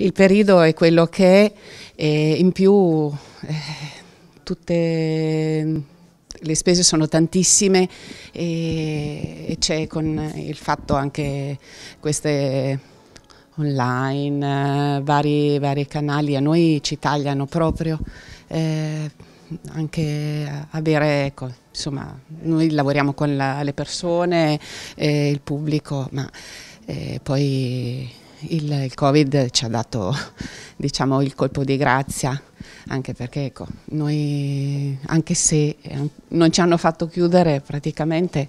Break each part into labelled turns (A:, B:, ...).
A: Il periodo è quello che è, eh, in più eh, tutte le spese sono tantissime e, e c'è con il fatto anche queste online, eh, vari, vari, canali, a noi ci tagliano proprio. Eh, anche avere, ecco, insomma, noi lavoriamo con la, le persone, eh, il pubblico, ma eh, poi il, il Covid ci ha dato diciamo, il colpo di grazia, anche perché ecco, noi, anche se eh, non ci hanno fatto chiudere praticamente,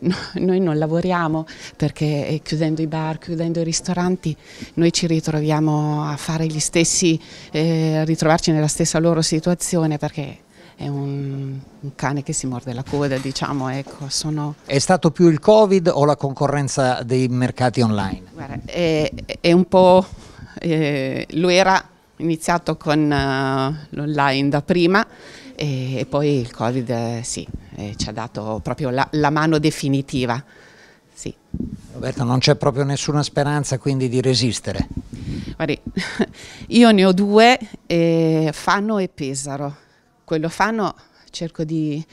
A: no, noi non lavoriamo perché eh, chiudendo i bar, chiudendo i ristoranti, noi ci ritroviamo a fare gli stessi, eh, a ritrovarci nella stessa loro situazione perché è un, un, cane che si morde la coda, diciamo, ecco, sono...
B: È stato più il Covid o la concorrenza dei mercati online?
A: Guarda, è, è, un po'... Eh, lo era iniziato con uh, l'online da prima e, e, poi il Covid eh, sì, eh, ci ha dato proprio la, la mano definitiva.
B: Sì. Roberta, non c'è proprio nessuna speranza quindi di resistere?
A: Guardi, io ne ho due, eh, Fano e Pesaro lo fanno cerco di,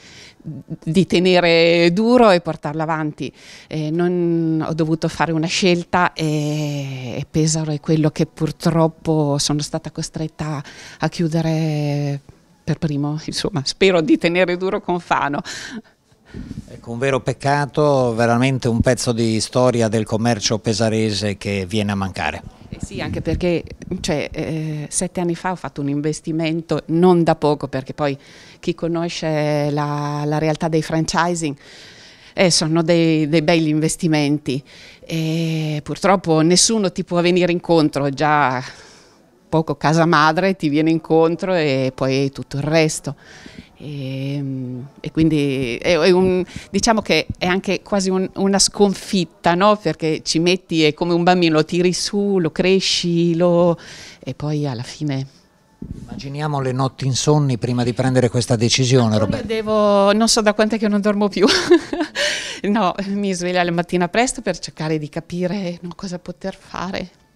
A: di, tenere duro e portarlo avanti. Eh, non, ho dovuto fare una scelta e, e, Pesaro è quello che purtroppo sono stata costretta a chiudere per primo. Insomma, spero di tenere duro con Fano. Ecco, un vero peccato,
B: veramente un pezzo di storia del commercio pesarese che viene a mancare.
A: Sì, anche perché cioè, eh, sette anni fa ho fatto un investimento non da poco, perché poi chi conosce la, la realtà dei franchising eh, sono dei, dei bei investimenti e purtroppo nessuno ti può venire incontro, già poco casa madre ti viene incontro e poi tutto il resto. E, ehm, e quindi è, è un, diciamo che è anche quasi un, una sconfitta, no? perché ci metti, è come un bambino, lo tiri su, lo cresci lo, e poi alla fine...
B: Immaginiamo le notti insonni prima di prendere questa decisione, allora Roberto.
A: Devo, non so da quant'è che non dormo più. no, mi sveglio la mattina presto per cercare di capire cosa poter fare.